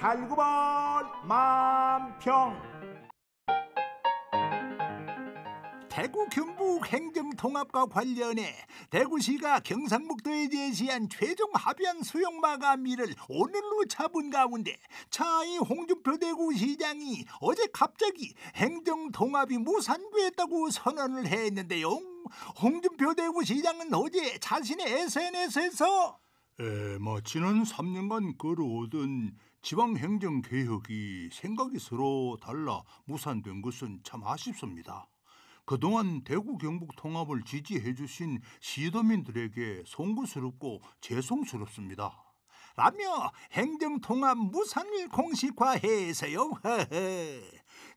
달구벌 만평 대구 경북 행정 통합과 관련해 대구시가 경상북도에 제시한 최종 합의안 수용 마감일을 오늘로 잡은 가운데 차이 홍준표 대구시장이 어제 갑자기 행정 통합이 무산부했다고 선언을 했는데요. 홍준표 대구시장은 어제 자신의 SNS에서 에, 뭐 지난 3년간 걸어오던 지방행정개혁이 생각이 서로 달라 무산된 것은 참 아쉽습니다. 그동안 대구 경북 통합을 지지해 주신 시도민들에게 송구스럽고 죄송스럽습니다. 라며 행정통합 무산일 공식화해서요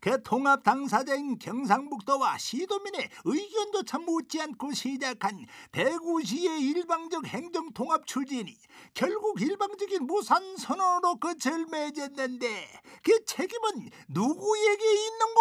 개통합 당사자인 경상북도와 시도민의 의견도 참 못지않고 시작한 대구시의 일방적 행정통합 추진이 결국 일방적인 무산선언으로 끝을 맺었는데 그 책임은 누구에게 있는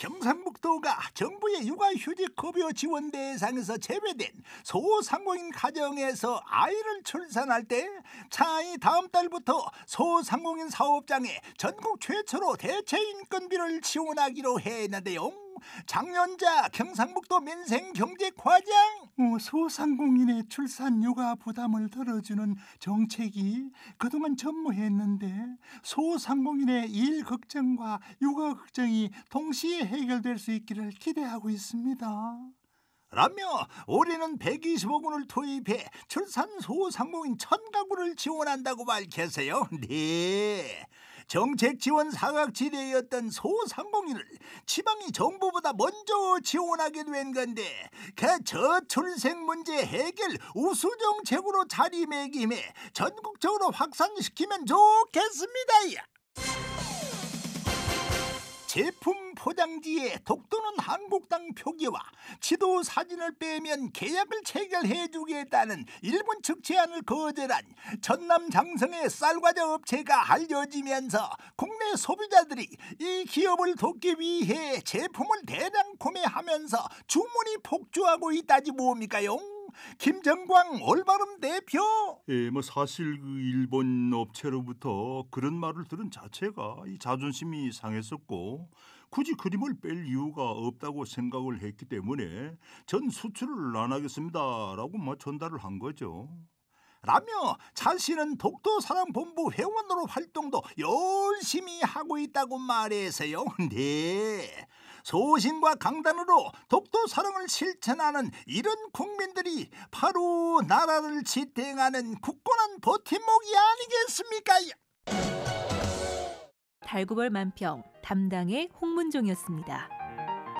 경상북도가 정부의 육아휴직 급여 지원 대상에서 제외된 소상공인 가정에서 아이를 출산할 때 차이 다음 달부터 소상공인 사업장에 전국 최초로 대체 인건비를 지원하기로 했는데요. 장년자 경상북도 민생경제과장 어, 소상공인의 출산 육아 부담을 덜어주는 정책이 그동안 전무했는데 소상공인의 일 걱정과 육아 걱정이 동시에 해결될 수 있기를 기대하고 있습니다. 라며 올해는 120억 원을 투입해 출산 소상공인 천 가구를 지원한다고 밝혔어요. 네. 정책지원 사각지대였던 소상공인을 지방이 정부보다 먼저 지원하게 된 건데 그 저출생 문제 해결 우수정책으로 자리매김해 전국적으로 확산시키면 좋겠습니다. 제품 포장지에 독도는 한국당 표기와 지도 사진을 빼면 계약을 체결해주겠다는 일본 측 제안을 거절한 전남 장성의 쌀과자 업체가 알려지면서 국내 소비자들이 이 기업을 돕기 위해 제품을 대량 구매하면서 주문이 폭주하고 있다지 뭡니까요? 김정광 올바름 대표. 예, 뭐 사실 그 일본 업체로부터 그런 말을 들은 자체가 이 자존심이 상했었고 굳이 그림을 뺄 이유가 없다고 생각을 했기 때문에 전 수출을 안 하겠습니다라고 뭐 전달을 한 거죠. 라며 자신은 독도사랑본부 회원으로 활동도 열심히 하고 있다고 말해서요. 네. 소신과 강단으로 독도 사랑을 실천하는 이런 국민들이 바로 나라를 지탱하는 굳건한 버팀목이 아니겠습니까? 달구벌 만평 담당의 홍문종이었습니다.